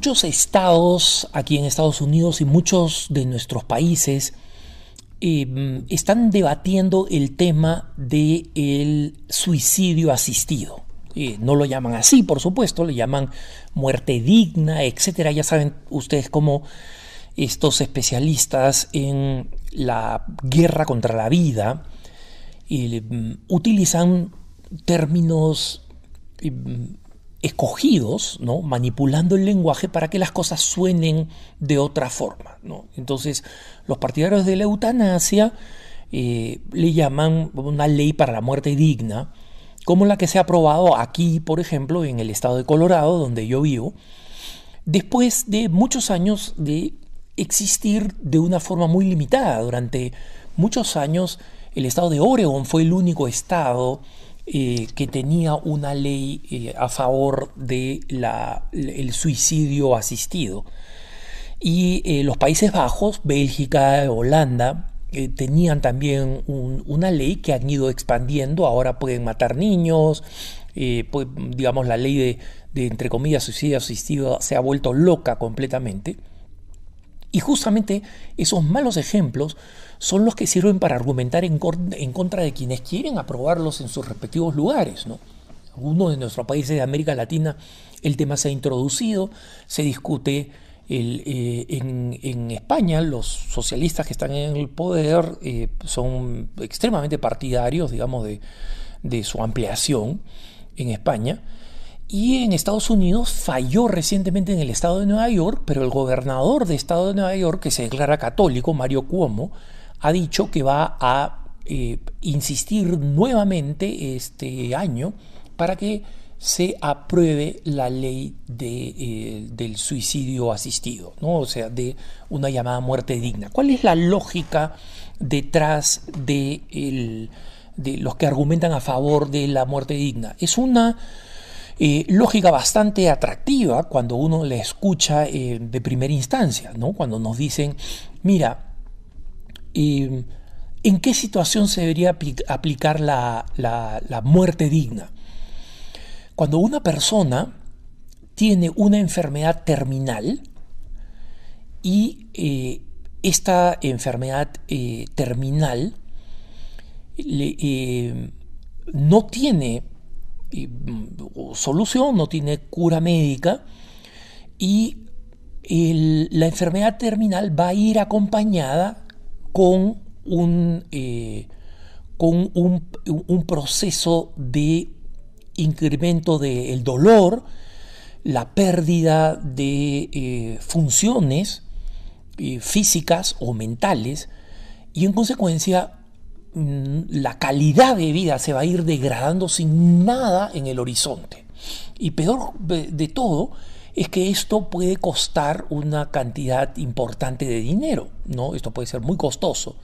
muchos estados aquí en Estados Unidos y muchos de nuestros países eh, están debatiendo el tema del suicidio asistido. Eh, no lo llaman así, por supuesto, le llaman muerte digna, etcétera. Ya saben ustedes cómo estos especialistas en la guerra contra la vida eh, mm, utilizan términos escogidos, ¿no? manipulando el lenguaje para que las cosas suenen de otra forma. ¿no? Entonces, los partidarios de la eutanasia eh, le llaman una ley para la muerte digna, como la que se ha aprobado aquí, por ejemplo, en el estado de Colorado, donde yo vivo, después de muchos años de existir de una forma muy limitada. Durante muchos años, el estado de Oregon fue el único estado eh, que tenía una ley eh, a favor del el suicidio asistido. Y eh, los Países Bajos, Bélgica, Holanda, tenían también una ley que han ido expandiendo, ahora pueden matar niños, pues, digamos la ley de, de, entre comillas, suicidio asistido se ha vuelto loca completamente. Y justamente esos malos ejemplos son los que sirven para argumentar en, contra de quienes quieren aprobarlos en sus respectivos lugares. ¿no? Algunos de nuestros países de América Latina el tema se ha introducido, se discute eh, en, España los socialistas que están en el poder eh, son extremadamente partidarios, digamos, de su ampliación en España. Y en Estados Unidos falló recientemente en el estado de Nueva York, pero el gobernador de estado de Nueva York, que se declara católico, Mario Cuomo, ha dicho que va a eh, insistir nuevamente este año para que se apruebe la ley eh, del suicidio asistido, ¿no? o sea, de una llamada muerte digna. ¿Cuál es la lógica detrás de, de los que argumentan a favor de la muerte digna? Es una lógica bastante atractiva cuando uno la escucha eh, de primera instancia, ¿no? Cuando nos dicen, mira, ¿en qué situación se debería aplicar la, muerte digna? Cuando una persona tiene una enfermedad terminal y eh, esta enfermedad eh, terminal no tiene y, solución, no tiene cura médica y la enfermedad terminal va a ir acompañada con un, eh, con un, proceso de incremento del dolor, la pérdida de eh, funciones eh, físicas o mentales y en consecuencia Mm, la calidad de vida se va a ir degradando sin nada en el horizonte. Y peor de todo es que esto puede costar una cantidad importante de dinero, ¿no? Esto puede ser muy costoso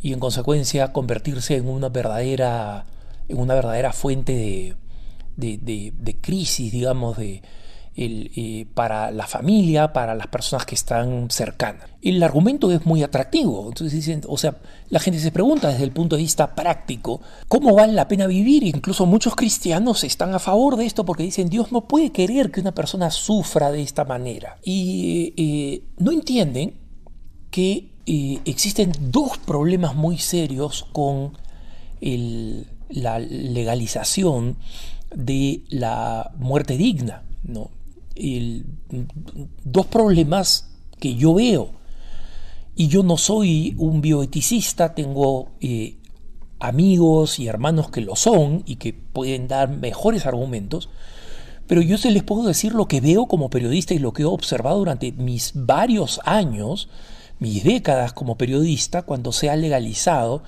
y en consecuencia convertirse en una verdadera, en una verdadera fuente de, de, de, de crisis, digamos, de, para la familia, para las personas que están cercanas. El argumento es muy atractivo. Entonces dicen, o sea, la gente se pregunta desde el punto de vista práctico, ¿cómo vale la pena vivir? Incluso muchos cristianos están a favor de esto porque dicen, Dios no puede querer que una persona sufra de esta manera. Y eh, eh, no entienden que eh, existen dos problemas muy serios con la legalización de la muerte digna. ¿no? dos problemas que yo veo. Y yo no soy un bioeticista, tengo eh, amigos y hermanos que lo son y que pueden dar mejores argumentos, pero yo se les puedo decir lo que veo como periodista y lo que he observado durante mis varios años, mis décadas como periodista, cuando se ha legalizado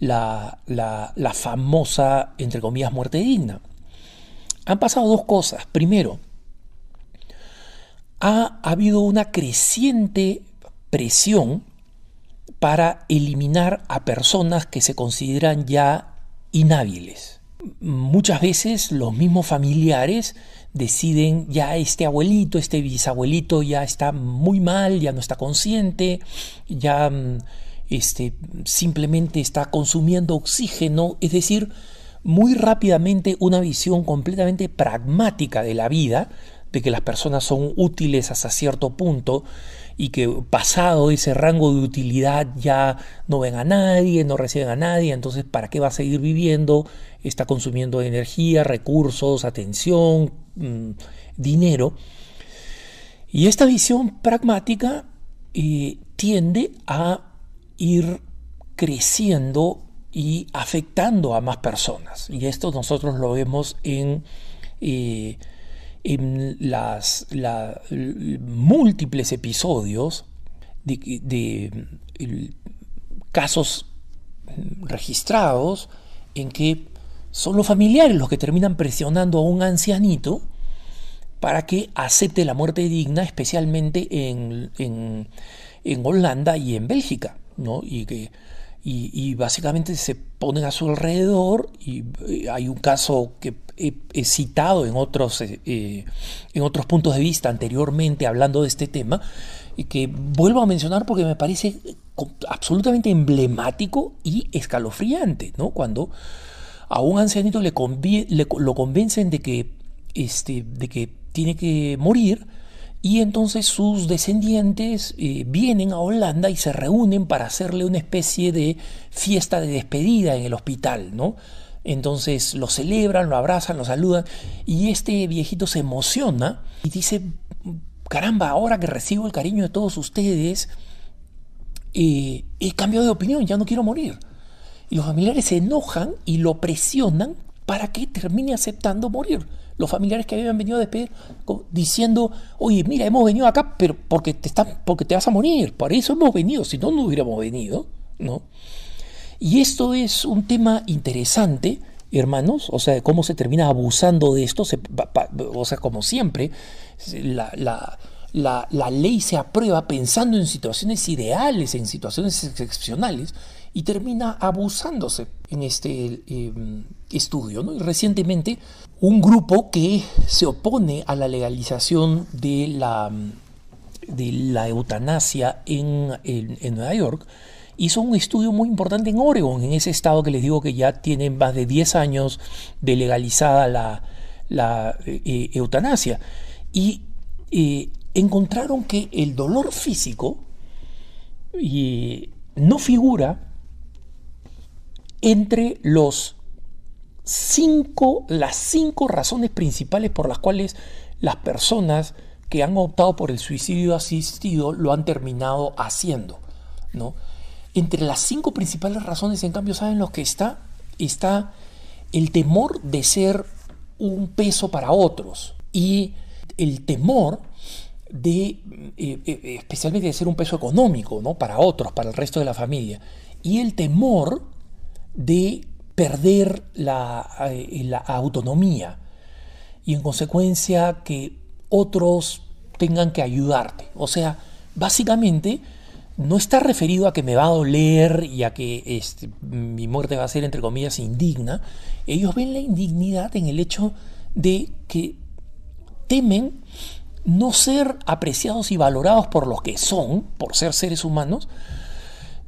la, la, la famosa, entre comillas, muerte digna. Han pasado dos cosas. Primero, ha habido una creciente presión para eliminar a personas que se consideran ya inhábiles. Muchas veces los mismos familiares deciden ya este abuelito, este bisabuelito ya está muy mal, ya no está consciente, ya mm, este, simplemente está consumiendo oxígeno, es decir, muy rápidamente una visión completamente pragmática de la vida de que las personas son útiles hasta cierto punto y que pasado ese rango de utilidad ya no ven a nadie, no reciben a nadie, entonces ¿para qué va a seguir viviendo? Está consumiendo energía, recursos, atención, mm, dinero. Y esta visión pragmática eh, tiende a ir creciendo y afectando a más personas. Y esto nosotros lo vemos en eh, en las múltiples episodios de, casos registrados en que son los familiares los que terminan presionando a un ancianito para que acepte la muerte digna, especialmente en, en, en Holanda y en Bélgica, Y que y, básicamente se ponen a su alrededor y, eh, hay un caso que he, citado en otros, eh, eh, en otros puntos de vista anteriormente hablando de este tema y que vuelvo a mencionar porque me parece absolutamente emblemático y escalofriante, Cuando a un ancianito le, le lo convencen de que, este, de que tiene que morir, y entonces sus descendientes eh, vienen a Holanda y se reúnen para hacerle una especie de fiesta de despedida en el hospital, ¿no? Entonces lo celebran, lo abrazan, lo saludan y este viejito se emociona y dice, caramba, ahora que recibo el cariño de todos ustedes, eh, he cambiado de opinión, ya no quiero morir. Y los familiares se enojan y lo presionan para que termine aceptando morir. Los familiares que habían venido a despedir diciendo, oye, mira, hemos venido acá, pero porque te, estás porque te vas a morir, para eso hemos venido, si no, no hubiéramos venido, ¿no? Y esto es un tema interesante, hermanos, o sea, cómo se termina abusando de esto, o sea, como siempre, la ley se aprueba pensando en situaciones ideales, en situaciones excepcionales, y termina abusándose en este eh, estudio. Y recientemente un grupo que se opone a la legalización de la, de la eutanasia en, Nueva York hizo un estudio muy importante en Oregon, en ese estado que les digo que ya tiene más de 10 años de legalizada la, eh, eh, eutanasia. Y encontraron que el dolor físico no figura entre los cinco, las cinco razones principales por las cuales las personas que han optado por el suicidio asistido lo han terminado haciendo. ¿no? Entre las cinco principales razones, en cambio, ¿saben lo que está? Está el temor de ser un peso para otros y el temor de, eh, eh, especialmente de ser un peso económico, ¿no? Para otros, para el resto de la familia. Y el temor de perder eh, la, autonomía y en consecuencia que otros tengan que ayudarte. O sea, básicamente no está referido a que me va a doler y a que este, mi muerte va a ser, entre comillas, indigna. Ellos ven la indignidad en el hecho de que temen no ser apreciados y valorados por los que son, por ser seres humanos,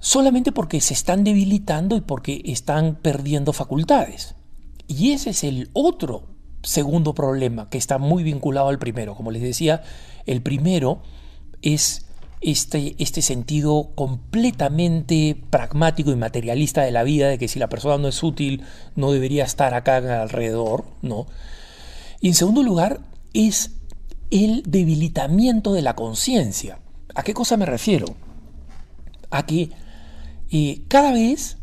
solamente porque se están debilitando y porque están perdiendo facultades. Y ese es el otro segundo problema que está muy vinculado al primero. Como les decía, el primero es este, este sentido completamente pragmático y materialista de la vida, de que si la persona no es útil, no debería estar acá alrededor, ¿no? Y en segundo lugar, es el debilitamiento de la conciencia. ¿A qué cosa me refiero? A que cada vez,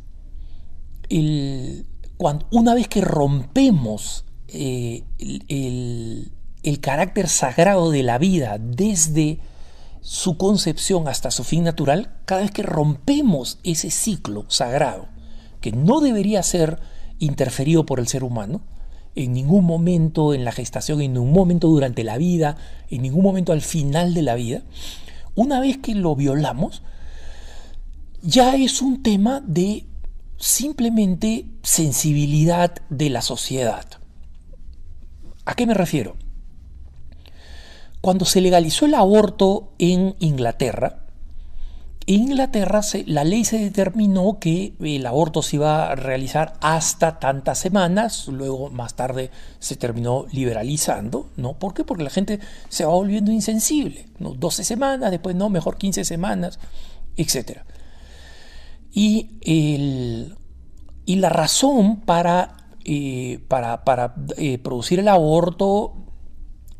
una vez que rompemos eh, el, el carácter sagrado de la vida desde su concepción hasta su fin natural, cada vez que rompemos ese ciclo sagrado, que no debería ser interferido por el ser humano, en ningún momento en la gestación, en ningún momento durante la vida, en ningún momento al final de la vida, una vez que lo violamos, ya es un tema de simplemente sensibilidad de la sociedad. ¿A qué me refiero? Cuando se legalizó el aborto en Inglaterra, en Inglaterra la ley se determinó que el aborto se iba a realizar hasta tantas semanas, luego más tarde se terminó liberalizando, ¿no? ¿Por qué? Porque la gente se va volviendo insensible, ¿no? 12 semanas, después no, mejor 15 semanas, etcétera. Y, y la razón para, eh, para, eh, producir el aborto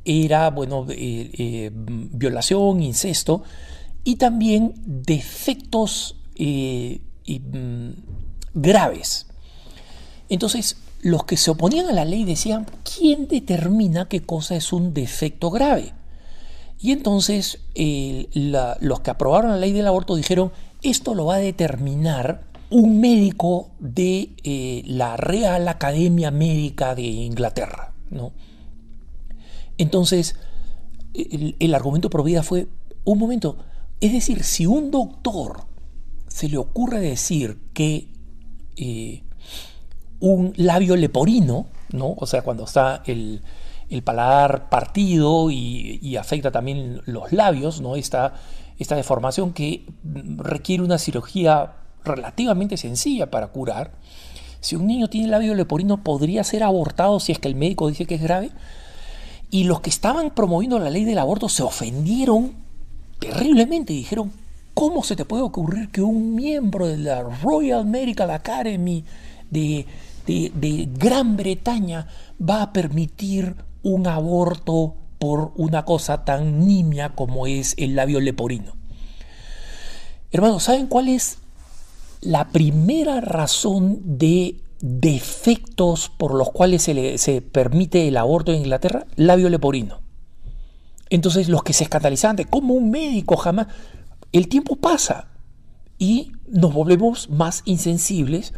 era, bueno, eh, violación, incesto y también defectos mm, graves. Entonces, los que se oponían a la ley decían, ¿quién determina qué cosa es un defecto grave? Y entonces los que aprobaron la ley del aborto dijeron, esto lo va a determinar un médico de eh, la Real Academia Médica de Inglaterra. Entonces, el, argumento pro vida fue, un momento, es decir, si un doctor se le ocurre decir que eh, un labio leporino, ¿no? o sea, cuando está el, el paladar partido y, afecta también los labios, ¿no? Esta, esta deformación que requiere una cirugía relativamente sencilla para curar. Si un niño tiene labio leporino podría ser abortado si es que el médico dice que es grave. Y los que estaban promoviendo la ley del aborto se ofendieron terriblemente. Dijeron, ¿cómo se te puede ocurrir que un miembro de la Royal Medical Academy de Gran Bretaña va a permitir un aborto por una cosa tan nimia como es el labio leporino. Hermanos, ¿saben cuál es la primera razón de defectos por los cuales se, permite el aborto en Inglaterra? Labio leporino. Entonces los que se escandalizaban de cómo un médico jamás... El tiempo pasa y nos volvemos más insensibles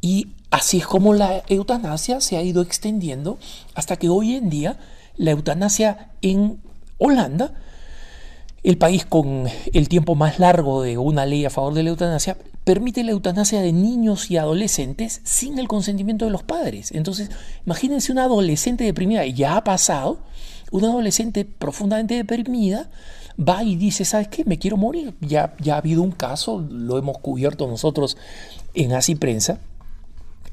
y Así es como la eutanasia se ha ido extendiendo hasta que hoy en día la eutanasia en Holanda, el país con el tiempo más largo de una ley a favor de la eutanasia, permite la eutanasia de niños y adolescentes sin el consentimiento de los padres. Entonces, imagínense una adolescente deprimida, ya ha pasado, una adolescente profundamente deprimida va y dice, ¿sabes qué? Me quiero morir. Ya, ya ha habido un caso, lo hemos cubierto nosotros en Así Prensa,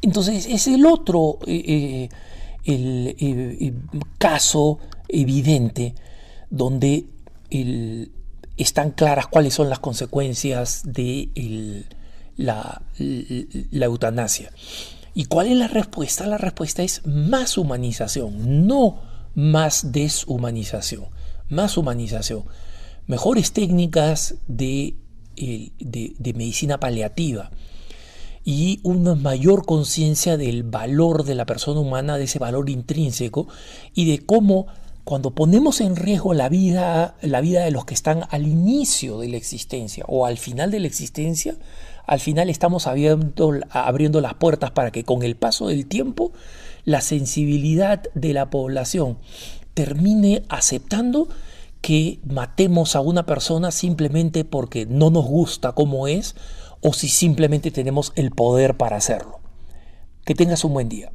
entonces es el otro eh, eh, el, caso evidente donde están claras cuáles son las consecuencias de la, eutanasia. ¿Y cuál es la respuesta? La respuesta es más humanización, no más deshumanización. Más humanización. Mejores técnicas de medicina paliativa y una mayor conciencia del valor de la persona humana, de ese valor intrínseco y de cómo cuando ponemos en riesgo la vida, la vida de los que están al inicio de la existencia o al final de la existencia, al final estamos abriendo, abriendo las puertas para que con el paso del tiempo la sensibilidad de la población termine aceptando que matemos a una persona simplemente porque no nos gusta cómo es o si simplemente tenemos el poder para hacerlo. Que tengas un buen día.